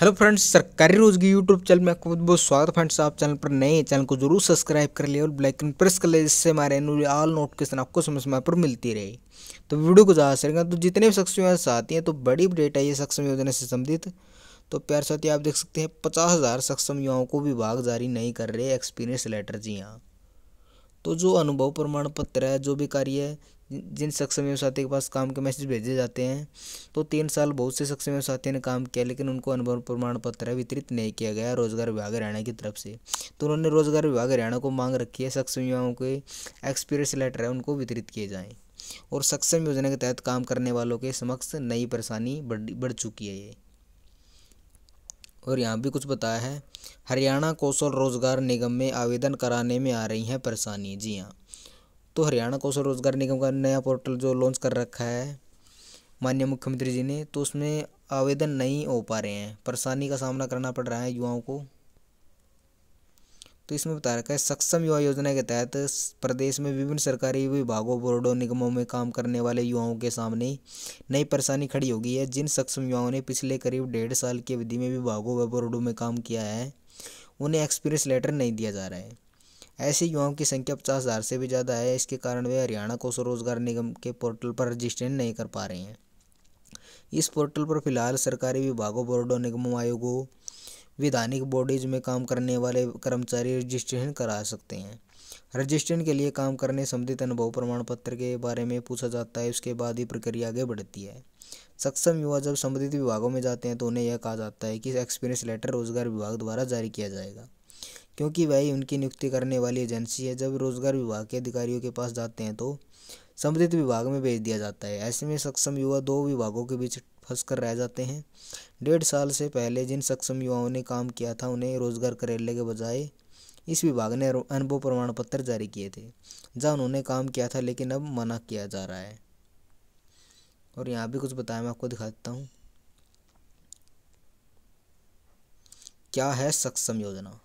hello friends सरकारी रोज की YouTube channel में आपको बहुत बहुत स्वागत फ्रेंड्स आप चैनल पर नए चैनल को जरूर सब्सक्राइब कर लिया और ब्लैकन प्रेस कर लिया जिससे हमारे ऑल नोटिफिकेशन आपको समय समय पर मिलती रहे तो वीडियो को ज़्यादा शेयर करें तो जितने भी सक्षम योजना आती हैं तो बड़ी अपडेट है ये सक्षम योजना से संबंधित तो प्यार साथी आप देख सकते हैं पचास हज़ार सक्षम युवाओं को विभाग जारी नहीं कर रहे एक्सपीरियंस लेटर जी हाँ तो जो अनुभव प्रमाण पत्र है जो भी कार्य है जिन सक्षम व्यवसायी के पास काम के मैसेज भेजे जाते हैं तो तीन साल बहुत से सक्षम व्यवसायियों ने काम किया लेकिन उनको अनुभव प्रमाण पत्र वितरित नहीं किया गया रोजगार विभाग हरियाणा की तरफ से तो उन्होंने रोजगार विभाग हरियाणा को मांग रखी है सक्षम युवाओं के एक्सपीरियंस लेटर है उनको वितरित किए जाएँ और सक्षम योजना के तहत काम करने वालों के समक्ष नई परेशानी बढ़ बढ़ चुकी है ये और यहाँ भी कुछ बताया है हरियाणा कौशल रोज़गार निगम में आवेदन कराने में आ रही हैं परेशानी जी हाँ तो हरियाणा कौशल रोज़गार निगम का नया पोर्टल जो लॉन्च कर रखा है माननीय मुख्यमंत्री जी ने तो उसमें आवेदन नहीं हो पा रहे हैं परेशानी का सामना करना पड़ रहा है युवाओं को तो इसमें बता रखा है सक्षम युवा योजना के तहत प्रदेश में विभिन्न सरकारी विभागों बोर्डों निगमों में काम करने वाले युवाओं के सामने नई परेशानी खड़ी हो गई है जिन सक्षम युवाओं ने पिछले करीब डेढ़ साल की अवधि में विभागों व बोर्डों में काम किया है उन्हें एक्सपीरियंस लेटर नहीं दिया जा रहा है ऐसे युवाओं की संख्या पचास हज़ार से भी ज़्यादा है इसके कारण वे हरियाणा कौशल रोजगार निगम के पोर्टल पर रजिस्ट्रेशन नहीं कर पा रहे हैं इस पोर्टल पर फिलहाल सरकारी विभागों बोर्डों निगमों आयोगों विधानिक बॉडीज में काम करने वाले कर्मचारी रजिस्ट्रेशन करा सकते हैं रजिस्ट्रेशन के लिए काम करने संबंधित अनुभव प्रमाण पत्र के बारे में पूछा जाता है उसके बाद ही प्रक्रिया आगे बढ़ती है सक्षम युवा जब संबंधित विभागों में जाते हैं तो उन्हें यह कहा जाता है कि एक्सपीरियंस लेटर रोजगार विभाग द्वारा जारी किया जाएगा क्योंकि वही उनकी नियुक्ति करने वाली एजेंसी है जब रोजगार विभाग के अधिकारियों के पास जाते हैं तो संबंधित विभाग में भेज दिया जाता है ऐसे में सक्षम युवा दो विभागों के बीच फंस कर रह जाते हैं डेढ़ साल से पहले जिन सक्षम युवाओं ने काम किया था उन्हें रोजगार करेले के बजाय इस विभाग ने अनुभव प्रमाण पत्र जारी किए थे जहाँ उन्होंने काम किया था लेकिन अब मना किया जा रहा है और यहाँ भी कुछ बताया मैं आपको दिखा देता हूँ क्या है सक्षम योजना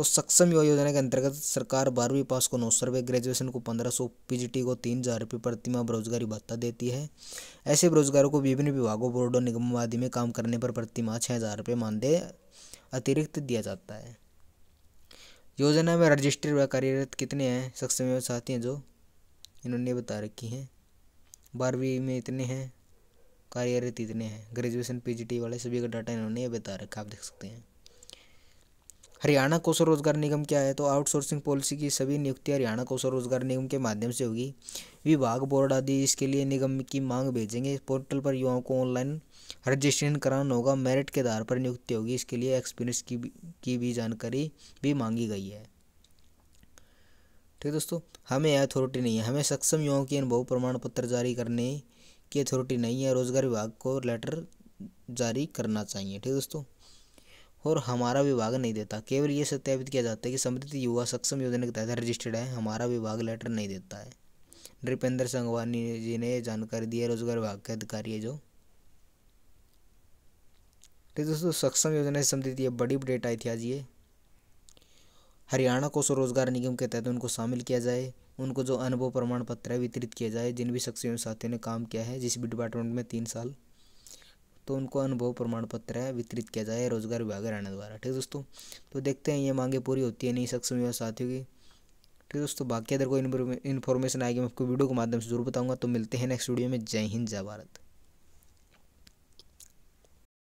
तो सक्षम युवा योजना के अंतर्गत सरकार बारहवीं पास को नौ सौ रुपये ग्रेजुएशन को पंद्रह सौ पीजीटी को तीन हज़ार रुपये प्रतिमा बेरोजगारी भत्ता देती है ऐसे बेरोजगारों को विभिन्न विभागों बोर्डों निगम आदि में काम करने पर प्रतिमा छः हज़ार रुपये मानदेय अतिरिक्त दिया जाता है योजना में रजिस्टर व कार्यरत कितने हैं सक्षम युवा साथी हैं जो इन्होंने बता रखी हैं बारहवीं में इतने हैं कार्यरत इतने हैं ग्रेजुएशन टी वाले सभी का डाटा इन्होंने बता रखा आप देख सकते हैं हरियाणा कौशल रोजगार निगम क्या है तो आउटसोर्सिंग पॉलिसी की सभी नियुक्ति हरियाणा कौशल रोजगार निगम के माध्यम से होगी विभाग बोर्ड आदि इसके लिए निगम की मांग भेजेंगे पोर्टल पर युवाओं को ऑनलाइन रजिस्ट्रेशन कराना होगा मेरिट के आधार पर नियुक्ति होगी इसके लिए एक्सपीरियंस की भी, की भी जानकारी भी मांगी गई है ठीक है दोस्तों हमें यह अथॉरिटी नहीं है हमें सक्षम युवाओं की अनुभव प्रमाण पत्र जारी करने की अथॉरिटी नहीं है रोजगार विभाग को लेटर जारी करना चाहिए ठीक है दोस्तों और हमारा विभाग नहीं देता केवल ये सत्यापित किया जाता है कि समृद्ध युवा सक्षम योजना के तहत रजिस्टर्ड है हमारा विभाग लेटर नहीं देता है नृपेंद्र संगवानी जी ने जानकारी दी है रोजगार विभाग के अधिकारी है जो तो दोस्तों सक्षम योजना से संबंधित ये बड़ी अपडेट आई थी आज ये हरियाणा को स्वरोजगार निगम के तहत उनको शामिल किया जाए उनको जो अनुभव प्रमाण पत्र है वितरित किया जाए जिन भी सक्षम साथियों ने काम किया है जिस भी डिपार्टमेंट में तीन साल तो उनको अनुभव प्रमाण पत्र है वितरित किया जाए रोजगार विभाग हरियाणा द्वारा ठीक है दोस्तों तो देखते हैं ये मांगे पूरी होती है नहीं सक्षम युवा साथियों की ठीक है दोस्तों बाकी अगर कोई इन्फॉर्मेशन आएगी मैं आपको वीडियो के माध्यम से जरूर बताऊंगा तो मिलते हैं नेक्स्ट वीडियो में जय हिंद जय भारत